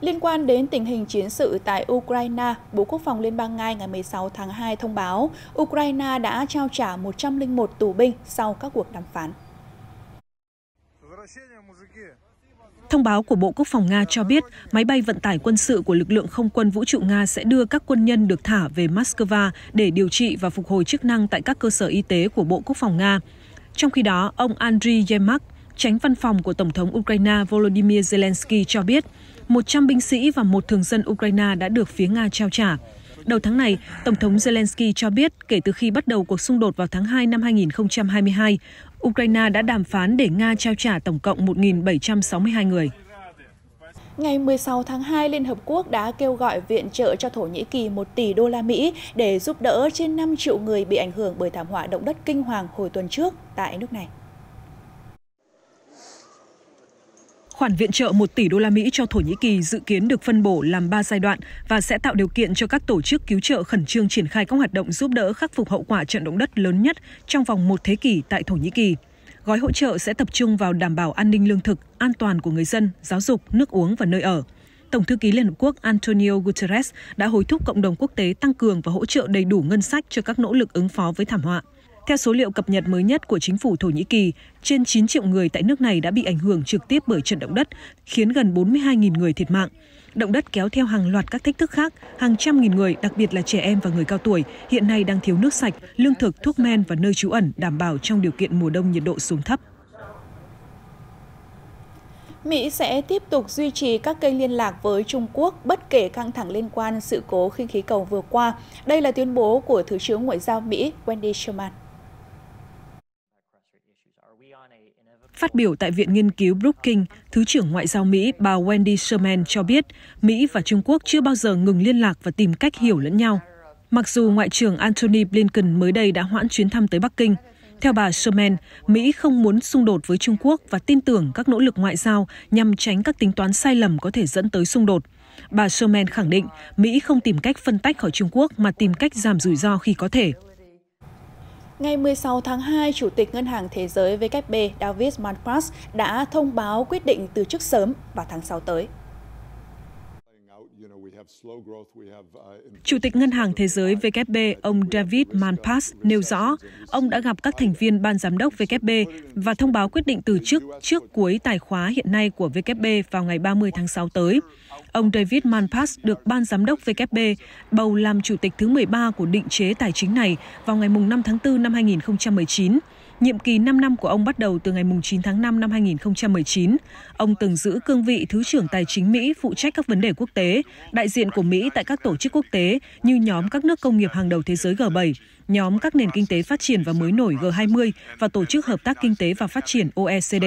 Liên quan đến tình hình chiến sự tại Ukraine, Bộ Quốc phòng Liên bang Nga ngày 16 tháng 2 thông báo Ukraine đã trao trả 101 tù binh sau các cuộc đàm phán. Thông báo của Bộ Quốc phòng Nga cho biết máy bay vận tải quân sự của lực lượng không quân vũ trụ Nga sẽ đưa các quân nhân được thả về Moscow để điều trị và phục hồi chức năng tại các cơ sở y tế của Bộ Quốc phòng Nga. Trong khi đó, ông Andriy Yemak, Tránh văn phòng của Tổng thống Ukraine Volodymyr Zelensky cho biết 100 binh sĩ và một thường dân Ukraine đã được phía Nga trao trả. Đầu tháng này, Tổng thống Zelensky cho biết kể từ khi bắt đầu cuộc xung đột vào tháng 2 năm 2022, Ukraine đã đàm phán để Nga trao trả tổng cộng 1.762 người. Ngày 16 tháng 2, Liên Hợp Quốc đã kêu gọi viện trợ cho Thổ Nhĩ Kỳ 1 tỷ đô la Mỹ để giúp đỡ trên 5 triệu người bị ảnh hưởng bởi thảm họa động đất kinh hoàng hồi tuần trước tại nước này. Khoản viện trợ 1 tỷ đô la Mỹ cho Thổ Nhĩ Kỳ dự kiến được phân bổ làm 3 giai đoạn và sẽ tạo điều kiện cho các tổ chức cứu trợ khẩn trương triển khai các hoạt động giúp đỡ khắc phục hậu quả trận động đất lớn nhất trong vòng một thế kỷ tại Thổ Nhĩ Kỳ. Gói hỗ trợ sẽ tập trung vào đảm bảo an ninh lương thực, an toàn của người dân, giáo dục, nước uống và nơi ở. Tổng thư ký Liên Hợp Quốc Antonio Guterres đã hối thúc cộng đồng quốc tế tăng cường và hỗ trợ đầy đủ ngân sách cho các nỗ lực ứng phó với thảm họa. Theo số liệu cập nhật mới nhất của chính phủ Thổ Nhĩ Kỳ, trên 9 triệu người tại nước này đã bị ảnh hưởng trực tiếp bởi trận động đất, khiến gần 42.000 người thiệt mạng. Động đất kéo theo hàng loạt các thách thức khác, hàng trăm nghìn người, đặc biệt là trẻ em và người cao tuổi, hiện nay đang thiếu nước sạch, lương thực, thuốc men và nơi trú ẩn đảm bảo trong điều kiện mùa đông nhiệt độ xuống thấp. Mỹ sẽ tiếp tục duy trì các kênh liên lạc với Trung Quốc bất kể căng thẳng liên quan sự cố khinh khí cầu vừa qua. Đây là tuyên bố của Thứ trưởng Ngoại giao Mỹ Wendy Sherman. Phát biểu tại Viện Nghiên cứu Brookings, Thứ trưởng Ngoại giao Mỹ bà Wendy Sherman cho biết Mỹ và Trung Quốc chưa bao giờ ngừng liên lạc và tìm cách hiểu lẫn nhau. Mặc dù Ngoại trưởng Antony Blinken mới đây đã hoãn chuyến thăm tới Bắc Kinh, theo bà Sherman, Mỹ không muốn xung đột với Trung Quốc và tin tưởng các nỗ lực ngoại giao nhằm tránh các tính toán sai lầm có thể dẫn tới xung đột. Bà Sherman khẳng định Mỹ không tìm cách phân tách khỏi Trung Quốc mà tìm cách giảm rủi ro khi có thể. Ngày 16 tháng 2, Chủ tịch Ngân hàng Thế giới WB David Malpass đã thông báo quyết định từ chức sớm vào tháng 6 tới. Uh, chủ tịch Ngân hàng Thế giới WB ông David Malpass nêu rõ, ông đã gặp các thành viên ban giám đốc WB và thông báo quyết định từ chức trước cuối tài khóa hiện nay của WB vào ngày 30 tháng 6 tới. Ông David Malpass được ban giám đốc WB bầu làm chủ tịch thứ 13 của định chế tài chính này vào ngày 5 tháng 4 năm 2019. Nhiệm kỳ 5 năm của ông bắt đầu từ ngày 9 tháng 5 năm 2019. Ông từng giữ cương vị Thứ trưởng Tài chính Mỹ phụ trách các vấn đề quốc tế, đại diện của Mỹ tại các tổ chức quốc tế như nhóm các nước công nghiệp hàng đầu thế giới G7, nhóm các nền kinh tế phát triển và mới nổi G20 và Tổ chức Hợp tác Kinh tế và Phát triển OECD.